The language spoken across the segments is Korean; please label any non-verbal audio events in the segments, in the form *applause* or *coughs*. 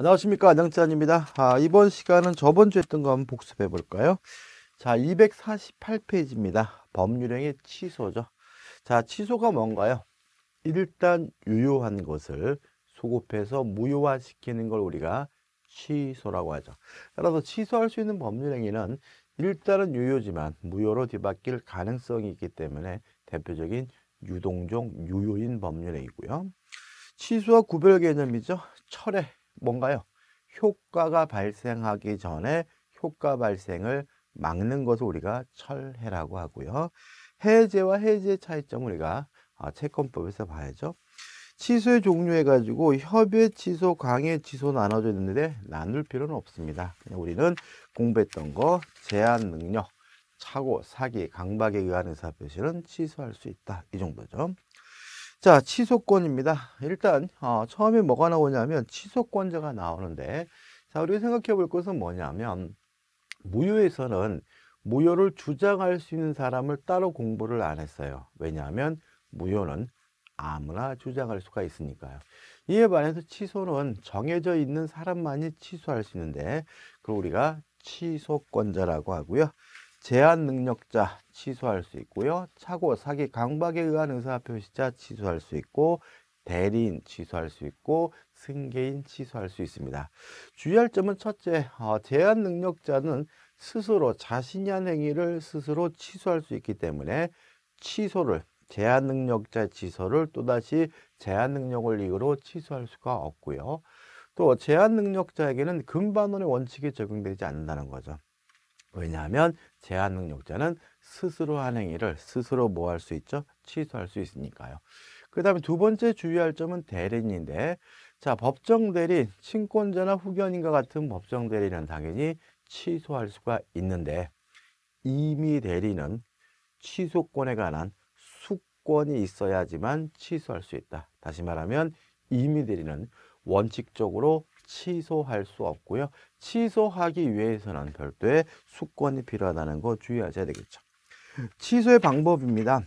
안녕하십니까 안녕짠입니다 아, 이번 시간은 저번 주에 했던 거 한번 복습해 볼까요 자 248페이지입니다 법률행위 취소죠 자 취소가 뭔가요 일단 유효한 것을 소급해서 무효화시키는 걸 우리가 취소라고 하죠 따라서 취소할 수 있는 법률행위는 일단은 유효지만 무효로 뒤바뀔 가능성이 있기 때문에 대표적인 유동종 유효인 법률행위고요 취소와 구별 개념이죠 철회 뭔가요? 효과가 발생하기 전에 효과 발생을 막는 것을 우리가 철해라고 하고요. 해제와 해제의 차이점 우리가 아, 채권법에서 봐야죠. 취소의 종류해가지고 협의 취소, 강의 취소 나눠져 있는데 나눌 필요는 없습니다. 우리는 공부했던 거 제한 능력, 착오, 사기, 강박에 의한 의사표시는 취소할 수 있다. 이 정도죠. 자, 취소권입니다. 일단 어, 처음에 뭐가 나오냐면 취소권자가 나오는데 자, 우리가 생각해 볼 것은 뭐냐면 무효에서는 무효를 주장할 수 있는 사람을 따로 공부를 안 했어요. 왜냐하면 무효는 아무나 주장할 수가 있으니까요. 이에 반해서 취소는 정해져 있는 사람만이 취소할 수 있는데 그걸 우리가 취소권자라고 하고요. 제한 능력자 취소할 수 있고요. 착오, 사기, 강박에 의한 의사 표시자 취소할 수 있고 대리인 취소할 수 있고 승계인 취소할 수 있습니다. 주의할 점은 첫째, 어, 제한 능력자는 스스로 자신이 한 행위를 스스로 취소할 수 있기 때문에 취소를 제한 능력자 취소를 또다시 제한 능력을 이유로 취소할 수가 없고요. 또 제한 능력자에게는 금반원의 원칙이 적용되지 않는다는 거죠. 왜냐하면 제한 능력자는 스스로 한 행위를 스스로 뭐 할 수 있죠? 취소할 수 있으니까요. 그 다음에 두 번째 주의할 점은 대리인인데 자 법정 대리인, 친권자나 후견인과 같은 법정 대리는 당연히 취소할 수가 있는데 이미 대리는 취소권에 관한 수권이 있어야지만 취소할 수 있다. 다시 말하면 이미 대리는 원칙적으로 취소할 수 없고요. 취소하기 위해서는 별도의 수권이 필요하다는 거 주의하셔야 되겠죠. 취소의 방법입니다.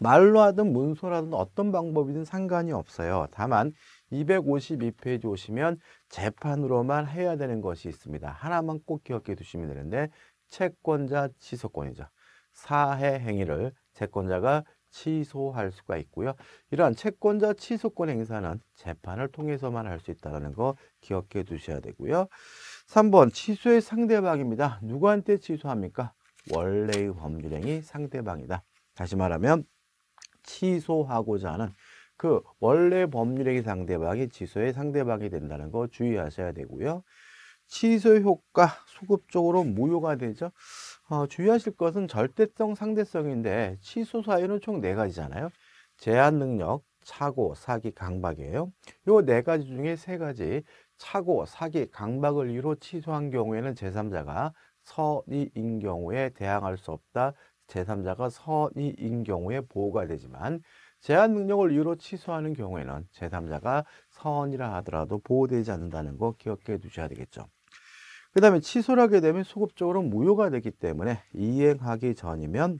말로 하든 문서라든 어떤 방법이든 상관이 없어요. 다만 252페이지 오시면 재판으로만 해야 되는 것이 있습니다. 하나만 꼭 기억해 두시면 되는데 채권자 취소권이죠. 사해 행위를 채권자가 취소할 수가 있고요. 이러한 채권자 취소권 행사는 재판을 통해서만 할 수 있다는 거 기억해 두셔야 되고요. 3번 취소의 상대방입니다. 누구한테 취소합니까? 원래의 법률행위 상대방이다. 다시 말하면 취소하고자 하는 그 원래 법률행위 상대방이 취소의 상대방이 된다는 거 주의하셔야 되고요. 취소 효과 소급적으로 무효가 되죠. 어, 주의하실 것은 절대성, 상대성인데 취소 사유는 총 네 가지잖아요. 제한 능력, 차고, 사기, 강박이에요. 요 네 가지 중에 세 가지 차고, 사기, 강박을 이유로 취소한 경우에는 제3자가 선의인 경우에 대항할 수 없다. 제3자가 선의인 경우에 보호가 되지만 제한 능력을 이유로 취소하는 경우에는 제3자가 선의라 하더라도 보호되지 않는다는 거 기억해 두셔야 되겠죠. 그 다음에 취소를 하게 되면 소급적으로 무효가 되기 때문에 이행하기 전이면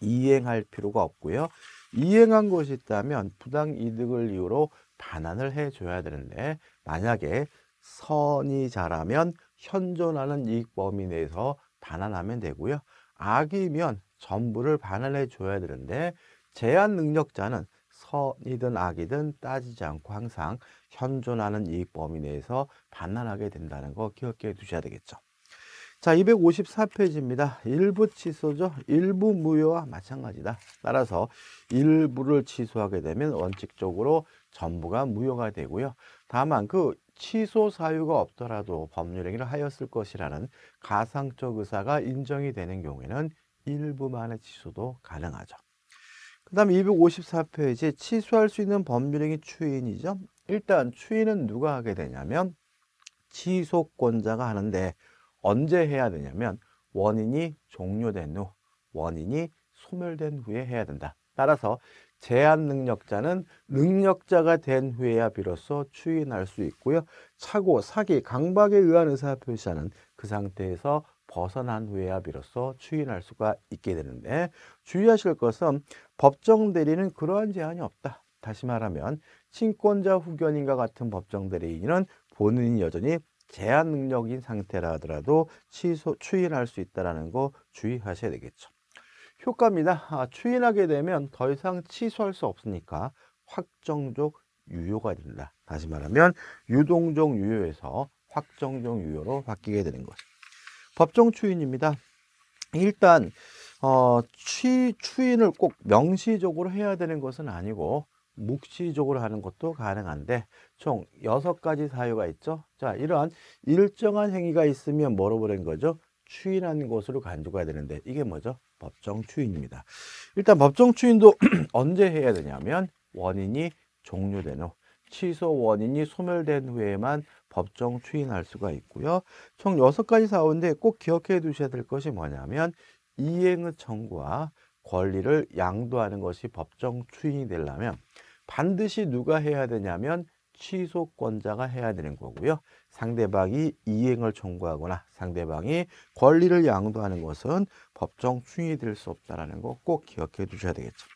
이행할 필요가 없고요. 이행한 것이 있다면 부당이득을 이유로 반환을 해줘야 되는데 만약에 선이자라면 현존하는 이익 범위 내에서 반환하면 되고요. 악이면 전부를 반환해 줘야 되는데 제한 능력자는 선이든 악이든 따지지 않고 항상 현존하는 이익 범위 내에서 반란하게 된다는 거 기억해 두셔야 되겠죠. 자, 254페이지입니다. 일부 취소죠. 일부 무효와 마찬가지다. 따라서 일부를 취소하게 되면 원칙적으로 전부가 무효가 되고요. 다만 그 취소 사유가 없더라도 법률 행위를 하였을 것이라는 가상적 의사가 인정이 되는 경우에는 일부만의 취소도 가능하죠. 그 다음 254페이지 취소할 수 있는 법률행위 추인이죠. 일단 추인은 누가 하게 되냐면 취소권자가 하는데 언제 해야 되냐면 원인이 종료된 후 원인이 소멸된 후에 해야 된다. 따라서 제한 능력자는 능력자가 된 후에야 비로소 추인할 수 있고요. 차고, 사기, 강박에 의한 의사표시자는 그 상태에서 벗어난 후에야 비로소 추인할 수가 있게 되는데 주의하실 것은 법정 대리는 그러한 제한이 없다. 다시 말하면 친권자 후견인과 같은 법정 대리인은 본인이 여전히 제한 능력인 상태라 하더라도 취소, 추인할 수 있다는 라거 주의하셔야 되겠죠. 효과입니다. 아, 추인하게 되면 더 이상 취소할 수 없으니까 확정적 유효가 된다. 다시 말하면 유동적 유효에서 확정적 유효로 바뀌게 되는 거죠. 법정 추인입니다. 일단 어, 추, 추인을 꼭 명시적으로 해야 되는 것은 아니고 묵시적으로 하는 것도 가능한데 총 여섯 가지 사유가 있죠. 자, 이러한 일정한 행위가 있으면 뭐로 보낸 거죠? 추인한 것으로 간주가 되는데 이게 뭐죠? 법정 추인입니다. 일단 법정 추인도 *clears throat* 언제 해야 되냐면 원인이 종료된 후 취소 원인이 소멸된 후에만 법정 추인할 수가 있고요. 총 6가지 사업인데 꼭 기억해 두셔야 될 것이 뭐냐면 이행의 청구와 권리를 양도하는 것이 법정 추인이 되려면 반드시 누가 해야 되냐면 취소권자가 해야 되는 거고요. 상대방이 이행을 청구하거나 상대방이 권리를 양도하는 것은 법정 추인이 될 수 없다는 거 꼭 기억해 두셔야 되겠죠.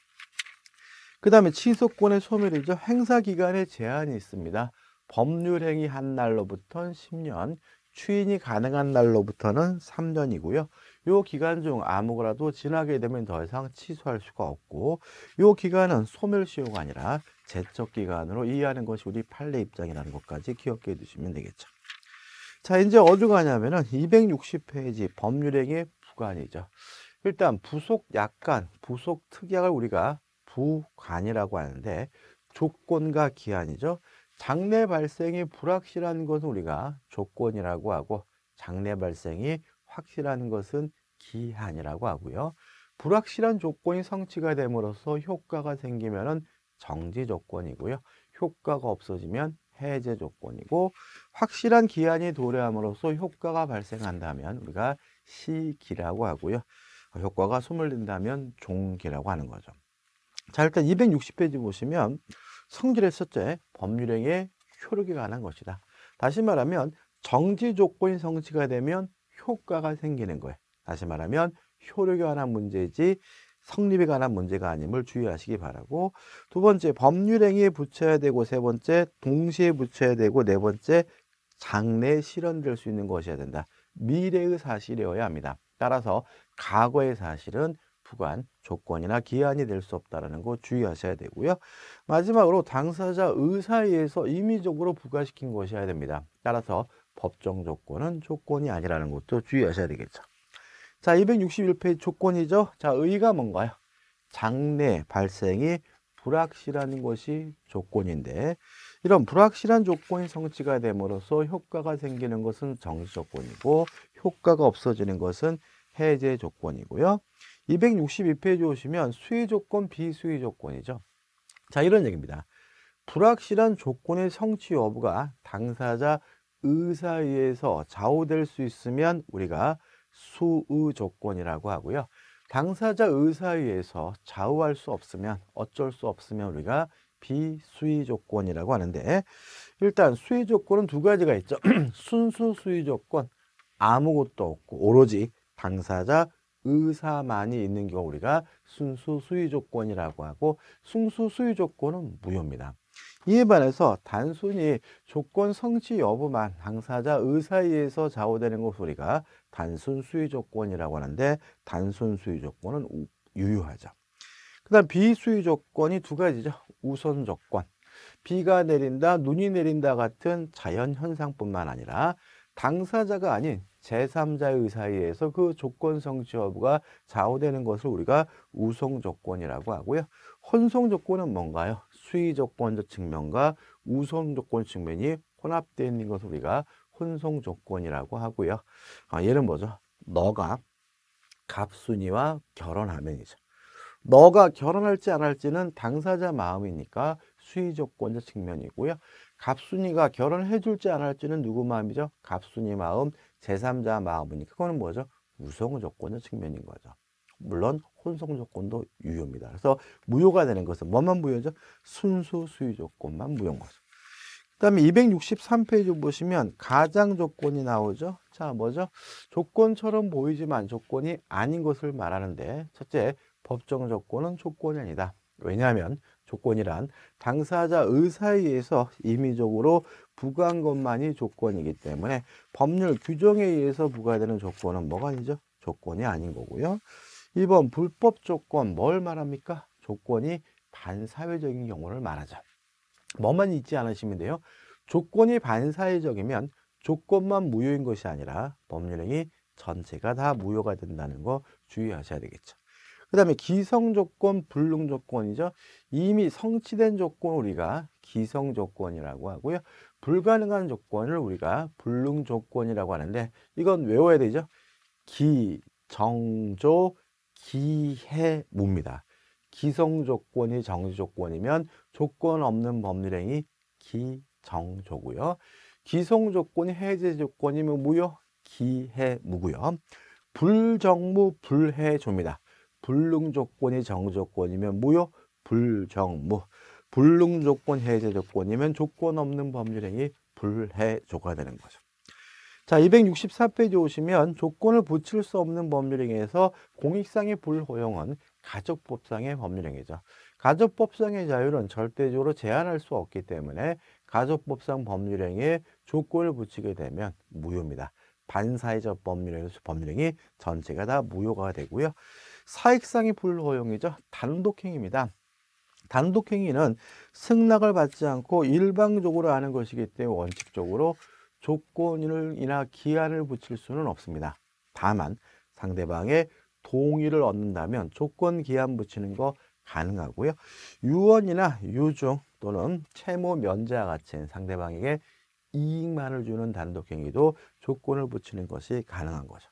그 다음에 취소권의 소멸이죠. 행사기간에 제한이 있습니다. 법률 행위한 날로부터는 10년, 추인이 가능한 날로부터는 3년이고요. 요 기간 중 아무거라도 지나게 되면 더 이상 취소할 수가 없고 요 기간은 소멸시효가 아니라 제척기간으로 이해하는 것이 우리 판례 입장이라는 것까지 기억해 두시면 되겠죠. 자 이제 어디 가냐면 은 260페이지 법률행위 부관이죠. 일단 부속 약관, 부속 특약을 우리가 부관이라고 하는데 조건과 기한이죠. 장래 발생이 불확실한 것은 우리가 조건이라고 하고 장래 발생이 확실한 것은 기한이라고 하고요. 불확실한 조건이 성취가 됨으로써 효과가 생기면 정지 조건이고요. 효과가 없어지면 해제 조건이고 확실한 기한이 도래함으로써 효과가 발생한다면 우리가 시기라고 하고요. 효과가 소멸된다면 종기라고 하는 거죠. 자 일단 260페이지 보시면 성질했었째 법률행위의 효력에 관한 것이다. 다시 말하면 정지 조건이 성취가 되면 효과가 생기는 거예요. 다시 말하면 효력에 관한 문제지 성립에 관한 문제가 아님을 주의하시기 바라고 두 번째 법률행위에 붙여야 되고 세 번째 동시에 붙여야 되고 네 번째 장래에 실현될 수 있는 것이어야 된다. 미래의 사실이어야 합니다. 따라서 과거의 사실은 부관, 조건이나 기한이 될 수 없다는 거 주의하셔야 되고요. 마지막으로 당사자 의사에서 임의적으로 부과시킨 것이어야 됩니다. 따라서 법정 조건은 조건이 아니라는 것도 주의하셔야 되겠죠. 자, 261페이지 조건이죠. 자, 의가 뭔가요? 장래 발생이 불확실한 것이 조건인데 이런 불확실한 조건이 성취가 됨으로써 효과가 생기는 것은 정지 조건이고 효과가 없어지는 것은 해제 조건이고요. 262페이지 오시면 수의 조건, 비수의 조건이죠. 자, 이런 얘기입니다. 불확실한 조건의 성취 여부가 당사자 의사에 서 좌우될 수 있으면 우리가 수의 조건이라고 하고요. 당사자 의사에 서 좌우할 수 없으면 어쩔 수 없으면 우리가 비수의 조건이라고 하는데 일단 수의 조건은 두 가지가 있죠. *clears throat* 순수 수의 조건 아무것도 없고 오로지 당사자 의사만이 있는 경우 우리가 순수 수위 조건이라고 하고 순수 수위 조건은 무효입니다. 이에 반해서 단순히 조건 성취 여부만 당사자 의사에 서 좌우되는 것 우리가 단순 수위 조건이라고 하는데 단순 수위 조건은 우, 유효하죠. 그다음 비수위 조건이 두 가지죠. 우선 조건. 비가 내린다, 눈이 내린다 같은 자연 현상뿐만 아니라 당사자가 아닌 제3자의 의사에 의해서 그 조건성 지여부가 좌우되는 것을 우리가 우송 조건이라고 하고요. 혼송 조건은 뭔가요? 수의 조건적 측면과 우송 조건 측면이 혼합되어 있는 것을 우리가 혼송 조건이라고 하고요. 아, 얘는 뭐죠? 너가 갑순이와 결혼하면이죠. 너가 결혼할지 안 할지는 당사자 마음이니까 수의 조건적 측면이고요. 갑순이가 결혼해 줄지 안 할지는 누구 마음이죠? 갑순이 마음, 제3자 마음이니 까 그거는 뭐죠? 우성 조건의 측면인 거죠. 물론 혼성 조건도 유효입니다. 그래서 무효가 되는 것은 뭐만 무효죠? 순수 수의 조건만 무효인 거죠. 그 다음에 263페이지 보시면 가장 조건이 나오죠. 자, 뭐죠? 조건처럼 보이지만 조건이 아닌 것을 말하는데 첫째, 법정 조건은 조건이 아니다. 왜냐하면 조건이란 당사자 의사에 의해서 임의적으로 부과한 것만이 조건이기 때문에 법률 규정에 의해서 부과되는 조건은 뭐가 아니죠? 조건이 아닌 거고요. 2번 불법 조건 뭘 말합니까? 조건이 반사회적인 경우를 말하죠. 뭐만 잊지 않으시면 돼요. 조건이 반사회적이면 조건만 무효인 것이 아니라 법률행위 전체가 다 무효가 된다는 거 주의하셔야 되겠죠. 그 다음에 기성조건, 불능조건이죠. 이미 성취된 조건 을 우리가 기성조건이라고 하고요. 불가능한 조건을 우리가 불능조건이라고 하는데 이건 외워야 되죠. 기, 정조, 기해무입니다. 기성조건이 정지조건이면 조건 없는 법률행위 기정조고요. 기성조건이 해제조건이면 무효 기해무고요. 불정무 불해조입니다. 불능 조건이 정조건이면 무효 불정무 불능 조건 해제 조건이면 조건 없는 법률행위 불해조가 되는 거죠. 자, 264페이지 오시면 조건을 붙일 수 없는 법률행위에서 공익상의 불허용은 가족법상의 법률행위죠. 가족법상의 자유는 절대적으로 제한할 수 없기 때문에 가족법상 법률행위에 조건을 붙이게 되면 무효입니다. 반사회적 법률에서 법률행위 전체가 다 무효가 되고요. 사익상의 불허용이죠. 단독행위입니다. 단독행위는 승낙을 받지 않고 일방적으로 하는 것이기 때문에 원칙적으로 조건이나 기한을 붙일 수는 없습니다. 다만 상대방의 동의를 얻는다면 조건 기한 붙이는 거 가능하고요. 유언이나 유증 또는 채무 면제와 같이 상대방에게 이익만을 주는 단독행위도 조건을 붙이는 것이 가능한 거죠.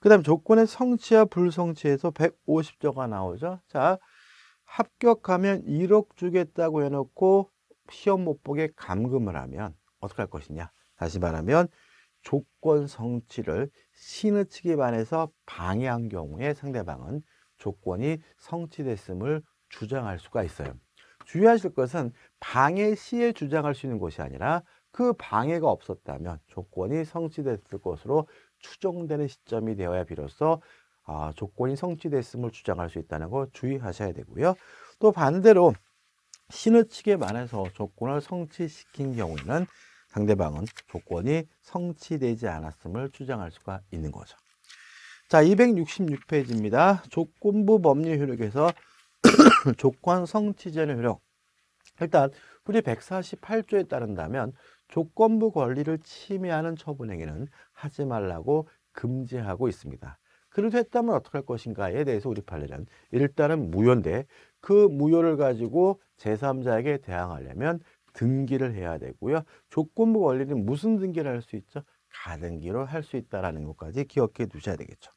그 다음 조건의 성취와 불성취에서 150조가 나오죠. 자, 합격하면 1억 주겠다고 해놓고 시험 못 보게 감금을 하면 어떻게 할 것이냐. 다시 말하면 조건 성취를 신의측에 반해서 방해한 경우에 상대방은 조건이 성취됐음을 주장할 수가 있어요. 주의하실 것은 방해 시에 주장할 수 있는 것이 아니라 그 방해가 없었다면 조건이 성취됐을 것으로 추정되는 시점이 되어야 비로소 아, 조건이 성취됐음을 주장할 수 있다는 걸 주의하셔야 되고요. 또 반대로 신의 측에 반해서 조건을 성취시킨 경우에는 상대방은 조건이 성취되지 않았음을 주장할 수가 있는 거죠. 자, 266페이지입니다. 조건부 법리 효력에서 *coughs* 조건 성취 제는 효력. 일단 우리 148조에 따른다면 조건부 권리를 침해하는 처분 행위는 하지 말라고 금지하고 있습니다. 그래다면 어떻게 할 것인가에 대해서 우리 판례는 일단은 무효인데 그 무효를 가지고 제3자에게 대항하려면 등기를 해야 되고요. 조건부 원리는 무슨 등기를 할 수 있죠? 가등기로 할 수 있다는 것까지 기억해 두셔야 되겠죠.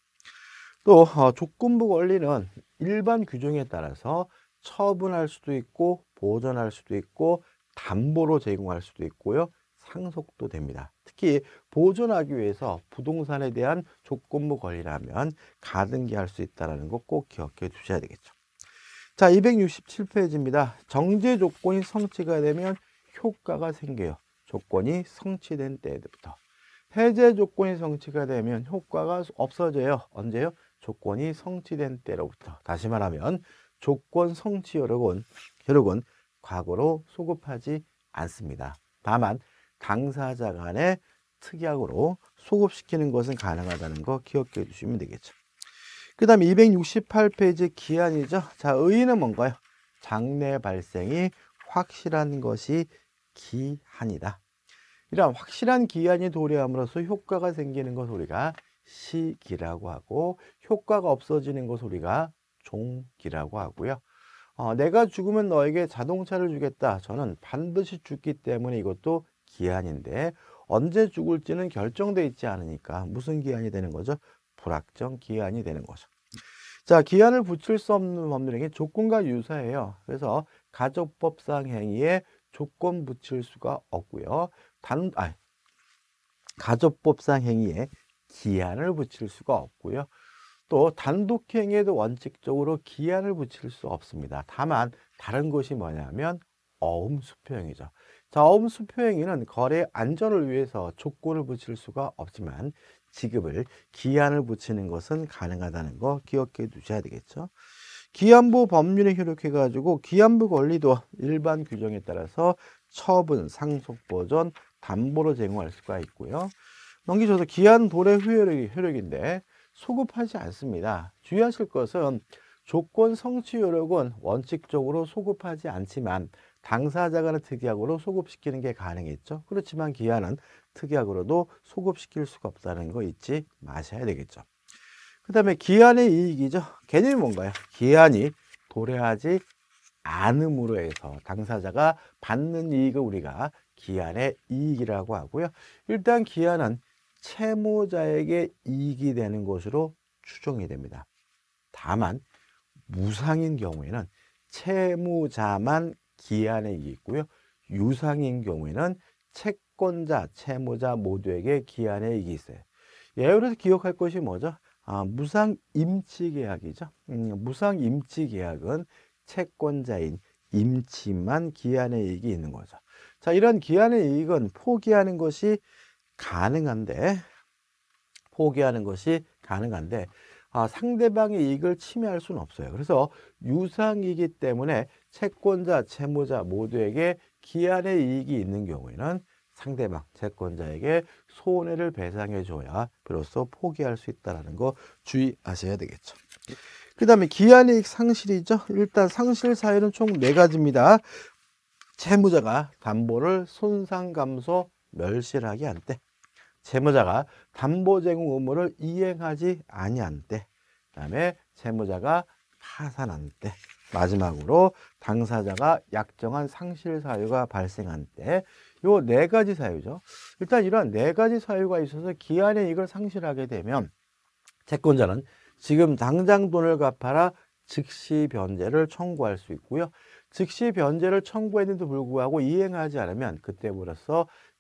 또 어, 조건부 원리는 일반 규정에 따라서 처분할 수도 있고 보존할 수도 있고 담보로 제공할 수도 있고요. 상속도 됩니다. 특히 보존하기 위해서 부동산에 대한 조건부 권리라면 가등기할 수 있다는 거 꼭 기억해 두셔야 되겠죠. 자, 267페이지입니다. 정제 조건이 성취가 되면 효과가 생겨요. 조건이 성취된 때부터. 해제 조건이 성취가 되면 효과가 없어져요. 언제요? 조건이 성취된 때로부터. 다시 말하면 조건 성취 효력은, 효력은 과거로 소급하지 않습니다. 다만 당사자 간의 특약으로 소급시키는 것은 가능하다는 거 기억해 주시면 되겠죠. 그 다음에 268페이지 기한이죠. 자, 의의는 뭔가요? 장래 발생이 확실한 것이 기한이다. 이런 확실한 기한이 도래함으로써 효과가 생기는 것 우리가 시기라고 하고 효과가 없어지는 것 우리가 종기라고 하고요. 어, 내가 죽으면 너에게 자동차를 주겠다. 저는 반드시 죽기 때문에 이것도 기한인데 언제 죽을지는 결정돼 있지 않으니까 무슨 기한이 되는 거죠? 불확정 기한이 되는 거죠. 자, 기한을 붙일 수 없는 법률행위 조건과 유사해요. 그래서 가족법상 행위에 조건 붙일 수가 없고요. 단, 아, 가족법상 행위에 기한을 붙일 수가 없고요. 또 단독 행위에도 원칙적으로 기한을 붙일 수 없습니다. 다만 다른 것이 뭐냐면 어음수표행위죠. 자업수표행위는 거래 안전을 위해서 조건을 붙일 수가 없지만 지급을 기한을 붙이는 것은 가능하다는 거 기억해 두셔야 되겠죠. 기한부 법률에 효력해가지고 기한부 권리도 일반 규정에 따라서 처분, 상속, 보전, 담보로 제공할 수가 있고요. 넘기셔서 기한 도래 효력이 효력인데 소급하지 않습니다. 주의하실 것은 조건 성취 효력은 원칙적으로 소급하지 않지만 당사자간의 특약으로 소급시키는 게 가능했죠. 그렇지만 기아는 특약으로도 소급시킬 수가 없다는 거 잊지 마셔야 되겠죠. 그 다음에 기한의 이익이죠. 개념이 뭔가요? 기한이 도래하지 않음으로 해서 당사자가 받는 이익을 우리가 기한의 이익이라고 하고요. 일단 기한은 채무자에게 이익이 되는 것으로 추정이 됩니다. 다만 무상인 경우에는 채무자만 기한액 있고요. 유상인 경우에는 채권자, 채무자 모두에게 기한액 있어요. 예외로 기억할 것이 뭐죠? 아, 무상 임치 계약이죠. 음, 무상 임치 계약은 채권자인 임치만 기한의 이익이 있는 거죠. 자, 이런 기한의 이익은 포기하는 것이 가능한데, 포기하는 것이 가능한데, 아, 상대방의 이익을 침해할 수는 없어요. 그래서 유상이기 때문에 채권자, 채무자 모두에게 기한의 이익이 있는 경우에는 상대방 채권자에게 손해를 배상해 줘야 비로소 포기할 수 있다는 거 주의하셔야 되겠죠. 그 다음에 기한이익 상실이죠. 일단 상실 사유는 총 네가지입니다 채무자가 담보를 손상 감소 멸실하게 할때 채무자가 담보제공 의무를 이행하지 아니한 때, 그다음에 채무자가 파산한 때, 마지막으로 당사자가 약정한 상실 사유가 발생한 때, 요네 가지 사유죠. 일단 이러한 네 가지 사유가 있어서 기한에 이걸 상실하게 되면 채권자는 지금 당장 돈을 갚아라 즉시 변제를 청구할 수 있고요. 즉시 변제를 청구했는데도 불구하고 이행하지 않으면 그때부로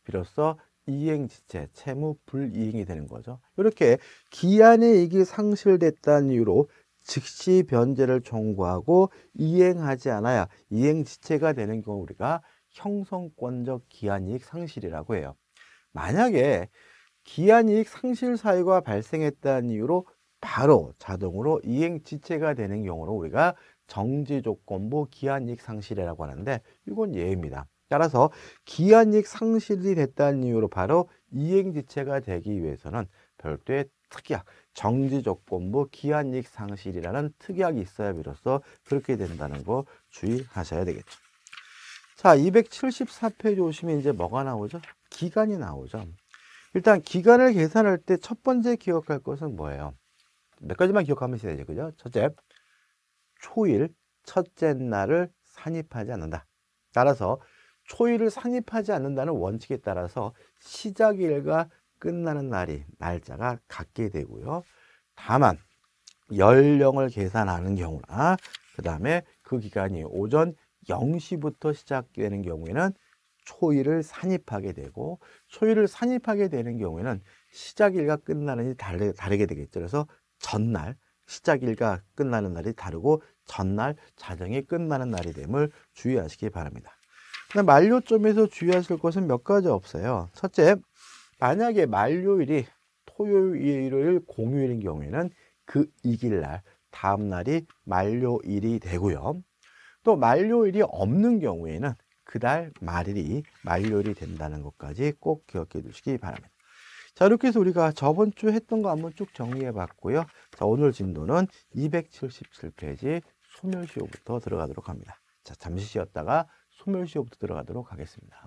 비로소 이행지체, 채무 불이행이 되는 거죠. 이렇게 기한에 이익이 상실됐다는 이유로 즉시 변제를 청구하고 이행하지 않아야 이행지체가 되는 경우 우리가 형성권적 기한이익 상실이라고 해요. 만약에 기한이익 상실 사유가 발생했다는 이유로 바로 자동으로 이행지체가 되는 경우로 우리가 정지조건부 기한이익 상실이라고 하는데 이건 예입니다. 따라서 기한익 상실이 됐다는 이유로 바로 이행지체가 되기 위해서는 별도의 특약, 정지조건부 기한익 상실이라는 특약이 있어야 비로소 그렇게 된다는 거 주의하셔야 되겠죠. 자, 274페이지 오시면 이제 뭐가 나오죠? 기간이 나오죠. 일단 기간을 계산할 때 첫 번째 기억할 것은 뭐예요? 몇 가지만 기억하면 되죠. 그죠? 첫째, 초일, 첫째 날을 산입하지 않는다. 따라서 초일을 상입하지 않는다는 원칙에 따라서 시작일과 끝나는 날이 날짜가 같게 되고요. 다만 연령을 계산하는 경우나 그 다음에 그 기간이 오전 0시부터 시작되는 경우에는 초일을 산입하게 되고 초일을 산입하게 되는 경우에는 시작일과 끝나는 날이 다르게 되겠죠. 그래서 전날 시작일과 끝나는 날이 다르고 전날 자정이 끝나는 날이 됨을 주의하시기 바랍니다. 만료점에서 주의하실 것은 몇 가지 없어요. 첫째, 만약에 만료일이 토요일, 일요일, 공휴일인 경우에는 그 이길 날, 다음 날이 만료일이 되고요. 또 만료일이 없는 경우에는 그달 말일이 만료일이 된다는 것까지 꼭 기억해 두시기 바랍니다. 자 이렇게 해서 우리가 저번 주 했던 거 한번 쭉 정리해 봤고요. 자 오늘 진도는 277페이지 소멸시효부터 들어가도록 합니다. 자 잠시 쉬었다가 소멸시효부터 들어가도록 하겠습니다.